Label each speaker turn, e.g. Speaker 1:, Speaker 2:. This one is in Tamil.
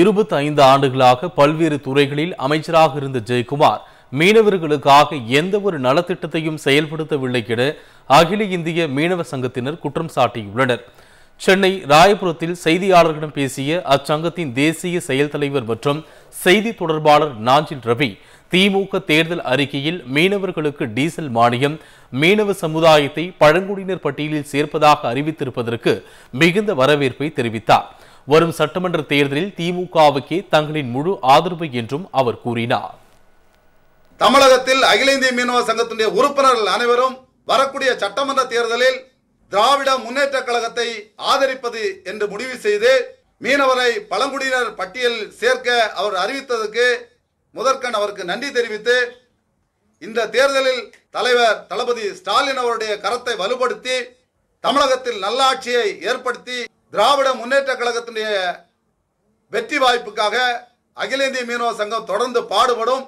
Speaker 1: இருபத்தி ஐந்து ஆண்டுகளாக பல்வேறு துறைகளில் அமைச்சராக இருந்த ஜெயக்குமார் மீனவர்களுக்காக எந்த ஒரு நலத்திட்டத்தையும் செயல்படுத்தவில்லை என அகில இந்திய மீனவ சங்கத்தினர் குற்றம் சாட்டியுள்ளனர் சென்னை ராயபுரத்தில் செய்தியாளர்களிடம் பேசிய அச்சங்கத்தின் தேசிய செயல் தலைவர் மற்றும் செய்தி தொடர்பாளர் நாஞ்சில் ரவி திமுக தேர்தல் அறிக்கையில் மீனவர்களுக்கு டீசல் மானியம் மீனவ சமுதாயத்தை பழங்குடியினர் பட்டியலில் சேர்ப்பதாக அறிவித்திருப்பதற்கு மிகுந்த வரவேற்பை தெரிவித்தார் வரும் சட்டமன்ற தேர்தலில் திமுகவுக்கே தங்களின் முழு ஆதரவு என்றும் அவர் கூறினார்
Speaker 2: தமிழகத்தில் அகில இந்திய மீனவ சங்கத்தினுடைய உறுப்பினர்கள் அனைவரும் வரக்கூடிய சட்டமன்ற தேர்தலில் திராவிட முன்னேற்ற கழகத்தை ஆதரிப்பது என்று முடிவு செய்து மீனவரை பழங்குடியினர் பட்டியல் சேர்க்க அவர் அறிவித்ததற்கு முதற்கண் அவருக்கு நன்றி தெரிவித்து இந்த தேர்தலில் தலைவர் தளபதி ஸ்டாலின் அவருடைய கரத்தை வலுப்படுத்தி தமிழகத்தில் நல்லாட்சியை ஏற்படுத்தி திராவிட முன்னேற்ற கழகத்தினுடைய வெற்றி வாய்ப்புக்காக அகில இந்திய மீனவ சங்கம் தொடர்ந்து பாடுபடும்